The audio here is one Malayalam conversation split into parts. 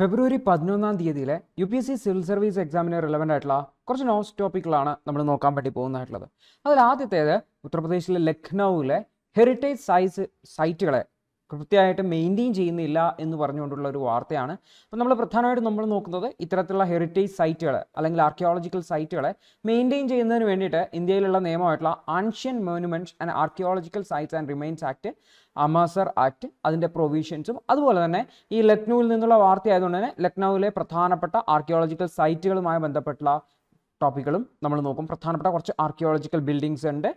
ഫെബ്രുവരി പതിനൊന്നാം തീയതിയിലെ U P S C civil service എക്സാമിന് റിലവൻ്റ് ആയിട്ടുള്ള കുറച്ച് നോസ് ടോപ്പിക്കുകളാണ് നമ്മൾ നോക്കാൻ പറ്റി പോകുന്നതായിട്ടുള്ളത് അതിൽ ആദ്യത്തേത് ഉത്തർപ്രദേശിലെ ലക്നൌവിലെ ഹെറിറ്റേജ് സൈസ് സൈറ്റുകളെ കൃത്യമായിട്ട് മെയിൻറ്റെയിൻ ചെയ്യുന്നില്ല എന്ന് പറഞ്ഞുകൊണ്ടുള്ള ഒരു വാർത്തയാണ് അപ്പോൾ നമ്മൾ പ്രധാനമായിട്ടും നമ്മൾ നോക്കുന്നത് ഇത്തരത്തിലുള്ള ഹെറിറ്റേജ് സൈറ്റുകൾ അല്ലെങ്കിൽ ആർക്കിയോളജിക്കൽ സൈറ്റുകളെ മെയിൻറ്റെയിൻ ചെയ്യുന്നതിന് വേണ്ടിയിട്ട് ഇന്ത്യയിലുള്ള നിയമമായിട്ടുള്ള ancient monuments and archaeological sites and remains act AMASR act അതിൻ്റെ പ്രൊവിഷൻസും അതുപോലെ തന്നെ ഈ ലക്നൌവിൽ നിന്നുള്ള വാർത്ത ആയതുകൊണ്ട് തന്നെ ലക്നൌവിലെ പ്രധാനപ്പെട്ട ആർക്കിയോളജിക്കൽ സൈറ്റുകളുമായി ബന്ധപ്പെട്ടുള്ള ടോപ്പിക്കുകളും നമ്മൾ നോക്കും പ്രധാനപ്പെട്ട കുറച്ച് ആർക്കിയോളജിക്കൽ ബിൽഡിങ്സ് ഉണ്ട്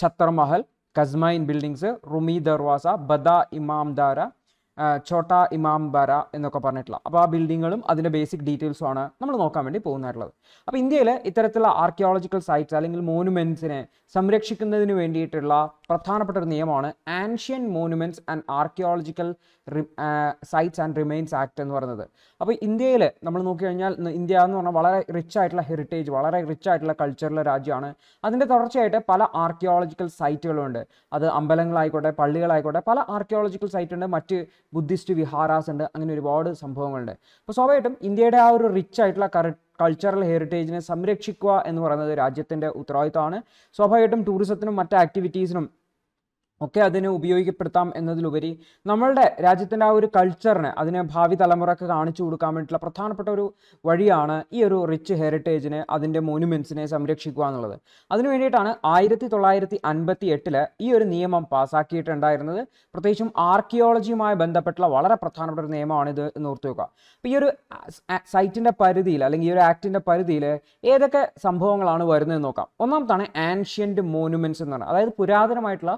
ഛത്തർ മഹൽ കസ്മൈൻ ബിൽഡിങ്സ് റുമി ദർവാസ ബദ ഇമാംദാര ഛോട്ട ഇമാം ബര എന്നൊക്കെ പറഞ്ഞിട്ടുള്ള അപ്പോൾ ആ ബിൽഡിങ്ങുകളും അതിൻ്റെ ബേസിക് ഡീറ്റെയിൽസുമാണ് ആണ് നമ്മൾ നോക്കാൻ വേണ്ടി പോകുന്നതായിട്ടുള്ളത് അപ്പോൾ ഇന്ത്യയിൽ ഇത്തരത്തിലുള്ള ആർക്കിയോളജിക്കൽ സൈറ്റ്സ് അല്ലെങ്കിൽ മോനുമെൻറ്റ്സിനെ സംരക്ഷിക്കുന്നതിന് വേണ്ടിയിട്ടുള്ള പ്രധാനപ്പെട്ട ഒരു നിയമമാണ് ancient monuments and archaeological sites and remains act എന്ന് പറയുന്നത് അപ്പോൾ ഇന്ത്യയിൽ നമ്മൾ നോക്കിക്കഴിഞ്ഞാൽ ഇന്ത്യ എന്ന് പറഞ്ഞാൽ വളരെ റിച്ച് ആയിട്ടുള്ള ഹെറിറ്റേജ് വളരെ റിച്ച് ആയിട്ടുള്ള കൾച്ചറുള്ള രാജ്യമാണ് അതിൻ്റെ തുടർച്ചയായിട്ട് പല ആർക്കിയോളജിക്കൽ സൈറ്റുകളുണ്ട് അത് അമ്പലങ്ങളായിക്കോട്ടെ പള്ളികളായിക്കോട്ടെ പല ആർക്കിയോളജിക്കൽ സൈറ്റ് ഉണ്ട് മറ്റ് ബുദ്ധിസ്റ്റ് വിഹാരാസ് ഉണ്ട് അങ്ങനെ ഒരുപാട് സംഭവങ്ങളുണ്ട് അപ്പോൾ സ്വാഭാവികമായിട്ടും ഇന്ത്യയുടെ ആ ഒരു റിച്ച് ആയിട്ടുള്ള കൾച്ചറൽ ഹെറിറ്റേജിനെ സംരക്ഷിക്കുക എന്ന് പറയുന്നത് രാജ്യത്തിൻ്റെ ഉത്തരവാദിത്തമാണ് സ്വാഭാവികമായിട്ടും ടൂറിസത്തിനും മറ്റ് ആക്ടിവിറ്റീസിനും ഒക്കെ അതിനെ ഉപയോഗിക്കപ്പെടുത്താം എന്നതിലുപരി നമ്മളുടെ രാജ്യത്തിൻ്റെ ആ ഒരു കൾച്ചറിന് അതിനെ ഭാവി തലമുറക്ക് കാണിച്ചു കൊടുക്കാൻ വേണ്ടിയിട്ടുള്ള പ്രധാനപ്പെട്ട ഒരു വഴിയാണ് ഈ ഒരു റിച്ച് ഹെറിറ്റേജിനെ അതിൻ്റെ മോനുമെൻസിനെ സംരക്ഷിക്കുക എന്നുള്ളത് അതിനു വേണ്ടിയിട്ടാണ് ആയിരത്തി തൊള്ളായിരത്തി അൻപത്തി എട്ടില് ഈ ഒരു നിയമം പാസ്സാക്കിയിട്ടുണ്ടായിരുന്നത് പ്രത്യേകിച്ചും ആർക്കിയോളജിയുമായി ബന്ധപ്പെട്ടുള്ള വളരെ പ്രധാനപ്പെട്ട ഒരു നിയമമാണ് ഇത് എന്ന് ഓർത്തു വെക്കുക അപ്പോൾ ഈ ഒരു സൈറ്റിൻ്റെ പരിധിയിൽ അല്ലെങ്കിൽ ഈ ഒരു ആക്ടിൻ്റെ പരിധിയിൽ ഏതൊക്കെ സംഭവങ്ങളാണ് വരുന്നതെന്ന് നോക്കാം ഒന്നാമത്താണ് ആൻഷ്യൻറ്റ് മോനുമെൻസ് എന്നാണ് അതായത് പുരാതനമായിട്ടുള്ള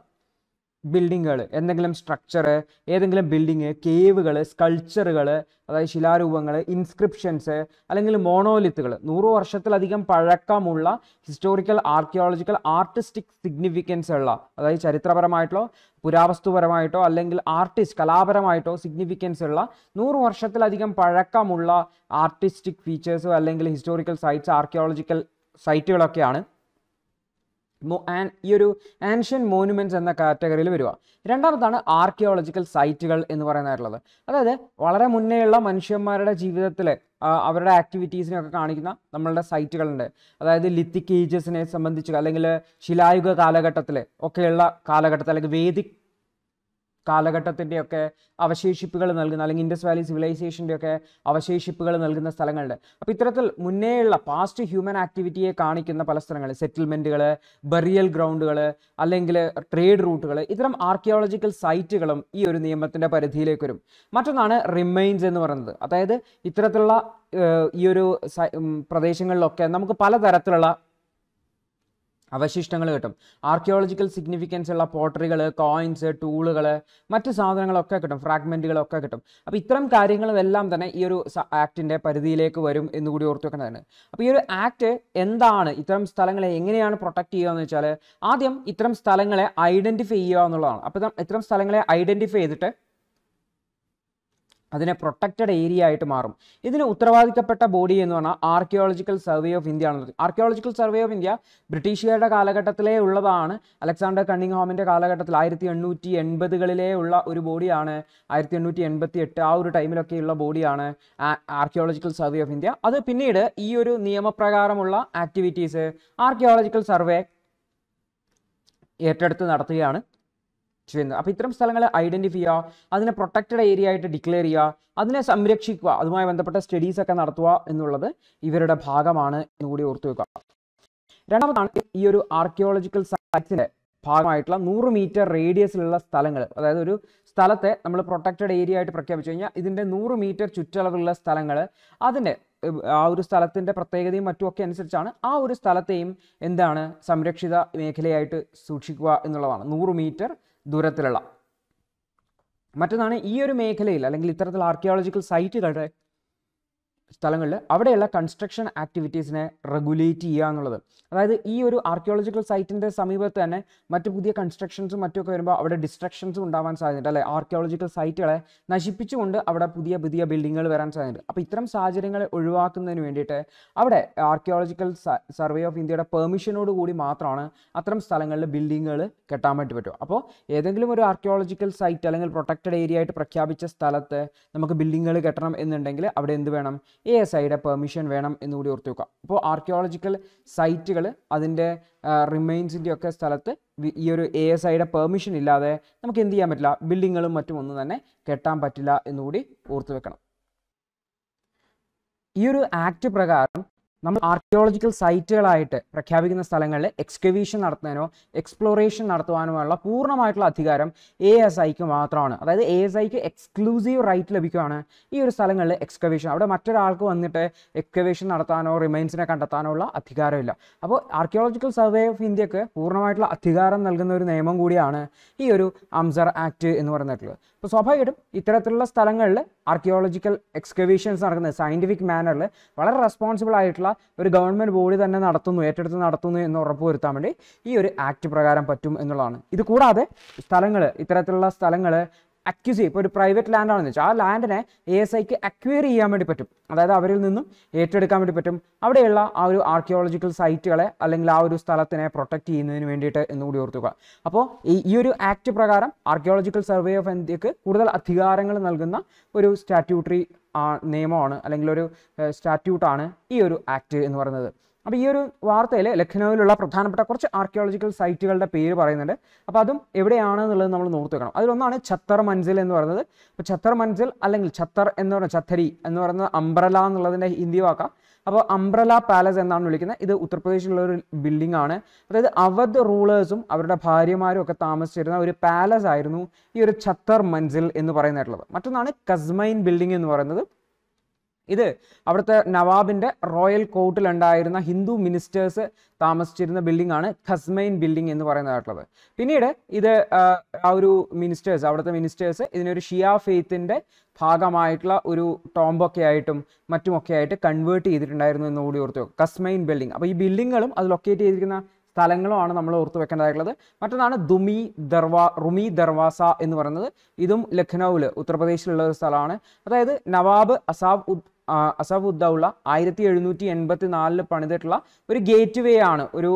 ബിൽഡിങ്ങുകൾ എന്തെങ്കിലും സ്ട്രക്ചർ ഏതെങ്കിലും ബിൽഡിങ് കേവുകൾ സ്കൾച്ചറുകൾ അതായത് ശിലാരൂപങ്ങൾ ഇൻസ്ക്രിപ്ഷൻസ് അല്ലെങ്കിൽ മോണോലിത്തുകൾ നൂറ് വർഷത്തിലധികം പഴക്കമുള്ള ഹിസ്റ്റോറിക്കൽ ആർക്കിയോളജിക്കൽ ആർട്ടിസ്റ്റിക് സിഗ്നിഫിക്കൻസ് ഉള്ള അതായത് ചരിത്രപരമായിട്ടോ പുരാവസ്തുപരമായിട്ടോ അല്ലെങ്കിൽ ആർട്ടിസ്റ്റ് കലാപരമായിട്ടോ സിഗ്നിഫിക്കൻസ് ഉള്ള നൂറ് വർഷത്തിലധികം പഴക്കമുള്ള ആർട്ടിസ്റ്റിക് ഫീച്ചേഴ്സോ അല്ലെങ്കിൽ ഹിസ്റ്റോറിക്കൽ സൈറ്റ്സ് ആർക്കിയോളജിക്കൽ സൈറ്റുകളൊക്കെയാണ് ഈ ഒരു ആൻഷ്യൻ മോനുമെൻറ്റ്സ് എന്ന കാറ്റഗറിയിൽ വരിക രണ്ടാമതാണ് ആർക്കിയോളജിക്കൽ സൈറ്റുകൾ എന്ന് പറയുന്നതായിട്ടുള്ളത് അതായത് വളരെ മുന്നേയുള്ള മനുഷ്യന്മാരുടെ ജീവിതത്തിൽ അവരുടെ ആക്ടിവിറ്റീസിനെയൊക്കെ കാണിക്കുന്ന നമ്മളുടെ സൈറ്റുകളുണ്ട് അതായത് ലിത്തിക് ഏജസിനെ സംബന്ധിച്ച് അല്ലെങ്കിൽ ശിലായുഗ കാലഘട്ടത്തിൽ ഒക്കെയുള്ള കാലഘട്ടത്തിൽ അല്ലെങ്കിൽ വേദിക് കാലഘട്ടത്തിൻ്റെയൊക്കെ അവശേഷിപ്പുകൾ നൽകുന്ന അല്ലെങ്കിൽ ഇൻഡസ് വാലി സിവിലൈസേഷൻ്റെ ഒക്കെ അവശേഷിപ്പുകൾ നൽകുന്ന സ്ഥലങ്ങളുണ്ട് അപ്പോൾ ഇത്തരത്തിൽ മുന്നേയുള്ള പാസ്റ്റ് ഹ്യൂമൻ ആക്ടിവിറ്റിയെ കാണിക്കുന്ന പല സ്ഥലങ്ങൾ സെറ്റിൽമെൻറ്റുകൾ ബറിയൽ ഗ്രൗണ്ടുകൾ അല്ലെങ്കിൽ ട്രേഡ് റൂട്ടുകൾ ഇത്തരം ആർക്കിയോളജിക്കൽ സൈറ്റുകളും ഈ ഒരു നിയമത്തിൻ്റെ പരിധിയിലേക്ക് വരും മറ്റൊന്നാണ് റിമൈൻസ് എന്ന് പറയുന്നത് അതായത് ഇത്തരത്തിലുള്ള ഈ ഒരു പ്രദേശങ്ങളിലൊക്കെ നമുക്ക് പലതരത്തിലുള്ള അവശിഷ്ടങ്ങൾ കിട്ടും ആർക്കിയോളജിക്കൽ സിഗ്നിഫിക്കൻസ് ഉള്ള പോട്ടറികൾ കോയിൻസ് ടൂളുകൾ മറ്റ് സാധനങ്ങളൊക്കെ കിട്ടും ഫ്രാഗ്മെൻറ്റുകളൊക്കെ കിട്ടും അപ്പോൾ ഇത്തരം കാര്യങ്ങളെല്ലാം തന്നെ ഈ ഒരു ആക്ടിൻ്റെ പരിധിയിലേക്ക് വരും എന്ന് കൂടി ഓർത്തു വെക്കേണ്ടതാണ് അപ്പോൾ ഈ ഒരു ആക്ട് എന്താണ് ഇത്തരം സ്ഥലങ്ങളെ എങ്ങനെയാണ് പ്രൊട്ടക്റ്റ് ചെയ്യുക എന്ന് വെച്ചാൽ ആദ്യം ഇത്തരം സ്ഥലങ്ങളെ ഐഡൻറ്റിഫൈ ചെയ്യുക എന്നുള്ളതാണ് അപ്പോൾ ഇത്തരം സ്ഥലങ്ങളെ ഐഡൻറ്റിഫൈ ചെയ്തിട്ട് അതിനെ പ്രൊട്ടക്റ്റഡ് ഏരിയ ആയിട്ട് മാറും ഇതിന് ഉത്തരവാദിക്കപ്പെട്ട ബോഡി എന്ന് പറഞ്ഞാൽ ആർക്കിയോളജിക്കൽ സർവേ ഓഫ് ഇന്ത്യ ആണ് ആർക്കിയോളജിക്കൽ സർവേ ഓഫ് ഇന്ത്യ ബ്രിട്ടീഷുകാരുടെ കാലഘട്ടത്തിലേ ഉള്ളതാണ് അലക്സാണ്ടർ കണ്ണിങ് ഹോമിൻ്റെ കാലഘട്ടത്തിൽ ആയിരത്തി എണ്ണൂറ്റി എൺപതുകളിലേ ഉള്ള ഒരു ബോഡിയാണ് ആയിരത്തി എണ്ണൂറ്റി എൺപത്തി എട്ട് ആ ഒരു ടൈമിലൊക്കെയുള്ള ബോഡിയാണ് ആർക്കിയോളജിക്കൽ സർവേ ഓഫ് ഇന്ത്യ അത് പിന്നീട് ഈ ഒരു നിയമപ്രകാരമുള്ള ആക്ടിവിറ്റീസ് ആർക്കിയോളജിക്കൽ സർവേ ഏറ്റെടുത്ത് നടത്തുകയാണ് ചെയ്യുന്നത് അപ്പോൾ ഇത്തരം സ്ഥലങ്ങളെ ഐഡൻറ്റിഫൈ ചെയ്യുക അതിനെ പ്രൊട്ടക്റ്റഡ് ഏരിയ ആയിട്ട് ഡിക്ലെയർ ചെയ്യുക അതിനെ സംരക്ഷിക്കുക അതുമായി ബന്ധപ്പെട്ട സ്റ്റഡീസ് ഒക്കെ നടത്തുക എന്നുള്ളത് ഇവരുടെ ഭാഗമാണ് എന്നുകൂടി ഓർത്തു വെക്കുക രണ്ടാമതാണ് ഈ ഒരു ആർക്കിയോളജിക്കൽ സൈറ്റ്സിൻ്റെ ഭാഗമായിട്ടുള്ള നൂറ് മീറ്റർ റേഡിയസിലുള്ള സ്ഥലങ്ങൾ അതായത് ഒരു സ്ഥലത്തെ നമ്മൾ പ്രൊട്ടക്റ്റഡ് ഏരിയ ആയിട്ട് പ്രഖ്യാപിച്ചു കഴിഞ്ഞാൽ ഇതിൻ്റെ നൂറ് മീറ്റർ ചുറ്റളവിലുള്ള സ്ഥലങ്ങൾ അതിൻ്റെ ആ ഒരു സ്ഥലത്തിൻ്റെ പ്രത്യേകതയും മറ്റുമൊക്കെ അനുസരിച്ചാണ് ആ ഒരു സ്ഥലത്തെയും എന്താണ് സംരക്ഷിത മേഖലയായിട്ട് സൂക്ഷിക്കുക എന്നുള്ളതാണ് നൂറ് മീറ്റർ ദൂരത്തിലുള്ള മറ്റൊന്നാണ് ഈ ഒരു മേഖലയിൽ അല്ലെങ്കിൽ ഇത്തരത്തിലുള്ള ആർക്കിയോളജിക്കൽ സൈറ്റുകളുടെ സ്ഥലങ്ങളിൽ അവിടെയുള്ള കൺസ്ട്രക്ഷൻ ആക്ടിവിറ്റീസിനെ റെഗുലേറ്റ് ചെയ്യുക എന്നുള്ളത് അതായത് ഈ ഒരു ആർക്കിയോളജിക്കൽ സൈറ്റിൻ്റെ സമീപത്ത് തന്നെ മറ്റു പുതിയ കൺസ്ട്രക്ഷൻസും മറ്റൊക്കെ വരുമ്പോൾ അവിടെ ഡിസ്ട്രക്ഷൻസും ഉണ്ടാവാൻ സാധ്യതയുണ്ട് അല്ലെ ആർക്കിയോളജിക്കൽ സൈറ്റുകളെ നശിപ്പിച്ചുകൊണ്ട് അവിടെ പുതിയ പുതിയ ബിൽഡിങ്ങുകൾ വരാൻ സാധ്യതയുണ്ട് അപ്പോൾ ഇത്തരം സാഹചര്യങ്ങളെ ഒഴിവാക്കുന്നതിന് വേണ്ടിയിട്ട് അവിടെ ആർക്കിയോളജിക്കൽ സർവേ ഓഫ് ഇന്ത്യയുടെ പെർമിഷനോട് കൂടി മാത്രമാണ് അത്തരം സ്ഥലങ്ങളിൽ ബിൽഡിങ്ങുകൾ കെട്ടാൻ വേണ്ടി പറ്റും അപ്പോൾ ഏതെങ്കിലും ഒരു ആർക്കിയോളജിക്കൽ സൈറ്റ് അല്ലെങ്കിൽ പ്രൊട്ടക്റ്റഡ് ഏരിയ ആയിട്ട് പ്രഖ്യാപിച്ച സ്ഥലത്ത് നമുക്ക് ബിൽഡിങ്ങുകൾ കെട്ടണം എന്നുണ്ടെങ്കിൽ അവിടെ എന്ത് വേണം എ എസ് ഐയുടെ പെർമിഷൻ വേണം എന്ന് കൂടി വെക്കുക അപ്പോൾ ആർക്കിയോളജിക്കൽ സൈറ്റുകൾ അതിൻ്റെ റിമൈൻസിൻ്റെ ഒക്കെ സ്ഥലത്ത് ഈ ഒരു എ എസ് ഐയുടെ പെർമിഷൻ ഇല്ലാതെ നമുക്ക് എന്ത് ചെയ്യാൻ പറ്റില്ല ബിൽഡിങ്ങുകളും മറ്റും ഒന്നും തന്നെ കെട്ടാൻ പറ്റില്ല എന്നുകൂടി ഓർത്തു വെക്കണം ഈ ഒരു ആക്ട് പ്രകാരം നമ്മൾ ആർക്കിയോളജിക്കൽ സൈറ്റുകളായിട്ട് പ്രഖ്യാപിക്കുന്ന സ്ഥലങ്ങളിൽ എക്സ്കവേഷൻ നടത്താനോ എക്സ്പ്ലോറേഷൻ ഉള്ള പൂർണ്ണമായിട്ടുള്ള അധികാരം എ എസ് ഐക്ക് മാത്രമാണ് അതായത് എ എസ് ഐക്ക് എക്സ്ക്ലൂസീവ് റൈറ്റ് ലഭിക്കുകയാണ് ഈ ഒരു സ്ഥലങ്ങളിൽ എക്സ്കവേഷൻ അവിടെ മറ്റൊരാൾക്ക് വന്നിട്ട് എക്സ്കവേഷൻ നടത്താനോ റിമൈൻസിനെ കണ്ടെത്താനോ ഉള്ള അധികാരമില്ല അപ്പോൾ ആർക്കിയോളജിക്കൽ സർവേ ഓഫ് ഇന്ത്യക്ക് പൂർണ്ണമായിട്ടുള്ള അധികാരം നൽകുന്ന ഒരു നിയമം കൂടിയാണ് ഈ ഒരു അംസർ ആക്ട് എന്ന് പറഞ്ഞിട്ടുള്ളത് അപ്പോൾ സ്വാഭാവികമായിട്ടും ഇത്തരത്തിലുള്ള സ്ഥലങ്ങളിൽ ആർക്കിയോളജിക്കൽ എക്സ്കവേഷൻസ് നടക്കുന്നത് സയൻറ്റിഫിക് മാനറിൽ വളരെ റെസ്പോൺസിബിൾ ആയിട്ടുള്ള ഒരു ഗവൺമെൻറ് ബോഡി തന്നെ നടത്തുന്നു ഏറ്റെടുത്ത് നടത്തുന്നു എന്ന് ഉറപ്പുവരുത്താൻ വേണ്ടി ഈ ഒരു ആക്ട് പ്രകാരം പറ്റും എന്നുള്ളതാണ് ഇത് കൂടാതെ സ്ഥലങ്ങൾ ഇത്തരത്തിലുള്ള സ്ഥലങ്ങൾ അക്യൂസ് ചെയ്യും ഇപ്പോൾ ഒരു പ്രൈവറ്റ് ലാൻഡ് ആണെന്ന് വെച്ചാൽ ആ ലാൻഡിനെ എ എസ് ഐക്ക് അക്വയർ ചെയ്യാൻ വേണ്ടി പറ്റും അതായത് അവരിൽ നിന്നും ഏറ്റെടുക്കാൻ വേണ്ടി പറ്റും അവിടെയുള്ള ആ ഒരു ആർക്കിയോളജിക്കൽ സൈറ്റുകളെ അല്ലെങ്കിൽ ആ ഒരു സ്ഥലത്തിനെ പ്രൊട്ടക്ട് ചെയ്യുന്നതിന് വേണ്ടിയിട്ട് എന്ന് കൂടി ഓർത്തുക അപ്പോൾ ഈ ഒരു ആക്ട് പ്രകാരം ആർക്കിയോളജിക്കൽ സർവേ ഓഫ് ഇന്ത്യക്ക് കൂടുതൽ അധികാരങ്ങൾ നൽകുന്ന ഒരു സ്റ്റാറ്റ്യൂട്ടറി നിയമമാണ് അല്ലെങ്കിൽ ഒരു സ്റ്റാറ്റ്യൂട്ടാണ് ഈ ഒരു ആക്ട് എന്ന് പറയുന്നത് അപ്പോൾ ഈ ഒരു വാർത്തയിൽ ലഖ്നൌവിലുള്ള പ്രധാനപ്പെട്ട കുറച്ച് ആർക്കിയോളജിക്കൽ സൈറ്റുകളുടെ പേര് പറയുന്നുണ്ട് അപ്പോൾ അതും എവിടെയാണ് എന്നുള്ളത് നമ്മൾ നോർത്ത് വെക്കണം അതിലൊന്നാണ് ഛത്തർ മഞ്ചിൽ എന്ന് പറയുന്നത് അപ്പോൾ ഛത്തർ മഞ്ചിൽ അല്ലെങ്കിൽ ഛത്തർ എന്ന് പറയുന്ന ഛത്തരി എന്ന് പറയുന്നത് അംബ്രല എന്നുള്ളതിൻ്റെ ഹിന്ദി വാക്കാം അപ്പോൾ അംബ്രല പാലസ് എന്നാണ് വിളിക്കുന്നത് ഇത് ഉത്തർപ്രദേശിലുള്ള ഒരു ബിൽഡിംഗ് ആണ് അതായത് അവധ് റൂളേഴ്സും അവരുടെ ഭാര്യമാരും ഒക്കെ താമസിച്ചിരുന്ന ഒരു പാലസ് ആയിരുന്നു ഈ ഒരു ഛത്തർ മഞ്ചിൽ എന്ന് പറയുന്നതായിട്ടുള്ളത് മറ്റൊന്നാണ് കസ്മൈൻ ബിൽഡിംഗ് എന്ന് പറയുന്നത് ഇത് അവിടുത്തെ നവാബിൻ്റെ റോയൽ കോർട്ടിലുണ്ടായിരുന്ന ഹിന്ദു മിനിസ്റ്റേഴ്സ് താമസിച്ചിരുന്ന ബിൽഡിംഗ് ആണ് ഖസ്മൈൻ ബിൽഡിംഗ് എന്ന് പറയുന്നതായിട്ടുള്ളത് പിന്നീട് ഇത് ആ ഒരു മിനിസ്റ്റേഴ്സ് അവിടുത്തെ മിനിസ്റ്റേഴ്സ് ഇതിനൊരു ഷിയ ഫെയ്ത്തിൻ്റെ ഭാഗമായിട്ടുള്ള ഒരു ടോംബൊക്കെ ആയിട്ടും മറ്റുമൊക്കെ ആയിട്ട് കൺവേർട്ട് ചെയ്തിട്ടുണ്ടായിരുന്നു എന്ന് കൂടി ഓർത്തു കസ്മൈൻ ബിൽഡിംഗ് അപ്പോൾ ഈ ബിൽഡിങ്ങുകളും അത് ലൊക്കേറ്റ് ചെയ്തിരിക്കുന്ന സ്ഥലങ്ങളുമാണ് നമ്മൾ ഓർത്ത് വെക്കേണ്ടതായിട്ടുള്ളത് മറ്റൊന്നാണ് ദുമി ദർവാ റുമി ദർവാസ എന്ന് പറയുന്നത് ഇതും ലഖ്നൌവിൽ ഉത്തർപ്രദേശിലുള്ള ഒരു സ്ഥലമാണ് അതായത് നവാബ് അസാബ് അസഫുദ്ദൌള ആയിരത്തി എഴുന്നൂറ്റി എൺപത്തി നാലിൽ പണിതിട്ടുള്ള ഒരു ഗേറ്റ് വേ ആണ് ഒരു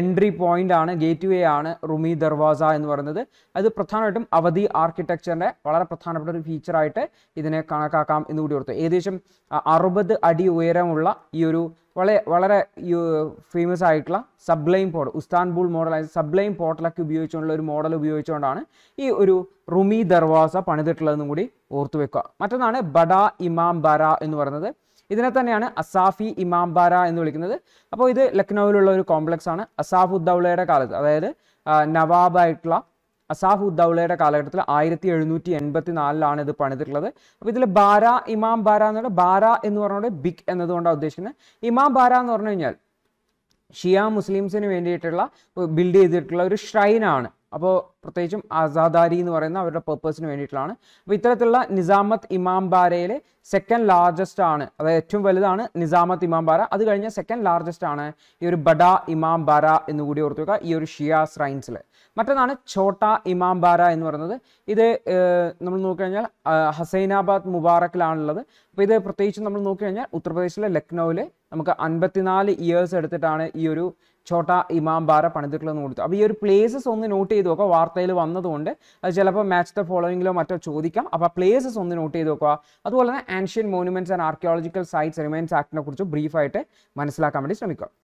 എൻട്രി പോയിന്റ് ആണ് ഗേറ്റ് വേ ആണ് റുമി ദർവാസ എന്ന് പറയുന്നത് അത് പ്രധാനമായിട്ടും അവധി ആർക്കിടെക്ചറിന്റെ വളരെ പ്രധാനപ്പെട്ട ഒരു ഫീച്ചറായിട്ട് ഇതിനെ കണക്കാക്കാം എന്ന് കൂടി ഓർത്തു ഏകദേശം അറുപത് അടി ഉയരമുള്ള ഈ ഒരു വളരെ വളരെ ഫേമസ് ആയിട്ടുള്ള sublime portal Istanbul model sublime പോർട്ടലൊക്കെ ഉപയോഗിച്ചുകൊണ്ടുള്ള ഒരു മോഡൽ ഉപയോഗിച്ചുകൊണ്ടാണ് ഈ ഒരു റുമി ദർവാസ പണിതിട്ടുള്ളതെന്നും കൂടി ഓർത്തു വെക്കുക മറ്റൊന്നാണ് ബഡ ഇമാം ബറ എന്ന് പറയുന്നത് ഇതിനെ തന്നെയാണ് അസാഫി ഇമാം ബാര എന്ന് വിളിക്കുന്നത് അപ്പോൾ ഇത് ലക്നൌവിലുള്ള ഒരു കോംപ്ലക്സ് ആണ് അസാഫുദ്ദൌളയുടെ കാലത്ത് അതായത് നവാബായിട്ടുള്ള അസാഫ് ഉദ്ദൗലയുടെ കാലഘട്ടത്തിൽ ആയിരത്തി എഴുന്നൂറ്റി എൺപത്തി നാലിലാണ് ഇത് പണിതിട്ടുള്ളത് അപ്പോൾ ഇതിൽ ബാര ഇമാം ബാര എന്ന് പറഞ്ഞാൽ ബാര എന്ന് പറഞ്ഞുകൊണ്ട് ബിഗ് എന്നതുകൊണ്ടാണ് ഉദ്ദേശിക്കുന്നത് ഇമാം ബാര എന്ന് പറഞ്ഞു കഴിഞ്ഞാൽ ഷിയ മുസ്ലിംസിന് വേണ്ടിയിട്ടുള്ള ബിൽഡ് ചെയ്തിട്ടുള്ള ഒരു ഷ്രൈനാണ് അപ്പോൾ പ്രത്യേകിച്ചും ആസാദാരി എന്ന് പറയുന്ന അവരുടെ പേർപ്പസിന് വേണ്ടിയിട്ടുള്ളതാണ് അപ്പോൾ ഇത്തരത്തിലുള്ള നിസാമത്ത് ഇമാംബാരയിലെ സെക്കൻഡ് ലാർജസ്റ്റ് ആണ് അതായത് ഏറ്റവും വലുതാണ് നിസാമത്ത് ഇമാംബാര അത് കഴിഞ്ഞ സെക്കൻഡ് ലാർജസ്റ്റ് ആണ് ഈ ഒരു ബഡ ഇമാംബാര എന്ന് കൂടി ഓർത്തു വെക്കുക ഈ ഒരു ഷിയ ശ്രൈൻസിൽ മറ്റൊന്നാണ് ഛോട്ട ഇമാംബാര എന്ന് പറയുന്നത് ഇത് നമ്മൾ നോക്കിക്കഴിഞ്ഞാൽ ഹസൈനാബാദ് മുബാറക്കിലാണുള്ളത് അപ്പോൾ ഇത് പ്രത്യേകിച്ച് നമ്മൾ നോക്കിക്കഴിഞ്ഞാൽ ഉത്തർപ്രദേശിലെ ലക്നൌവിലെ നമുക്ക് അൻപത്തിനാല് ഇയേഴ്സ് എടുത്തിട്ടാണ് ഈ ഒരു ചോട്ട ഇമാംബാറ പണിതിട്ടുള്ളത് കൊടുത്തു അപ്പോൾ ഈ ഒരു പ്ലേസസ് ഒന്ന് നോട്ട് ചെയ്ത് നോക്കുക വാർത്തയിൽ വന്നതുകൊണ്ട് അത് ചിലപ്പോൾ മാച്ച് ദ ഫോളോയിങ്ങിലോ മറ്റോ ചോദിക്കാം അപ്പോൾ പ്ലേസസ് ഒന്ന് നോട്ട് ചെയ്ത് നോക്കുക അതുപോലെ തന്നെ ancient monuments and archaeological sites remains ആക്ടിനെ കുറിച്ച് ബ്രീഫായിട്ട് മനസ്സിലാക്കാൻ വേണ്ടി ശ്രമിക്കുക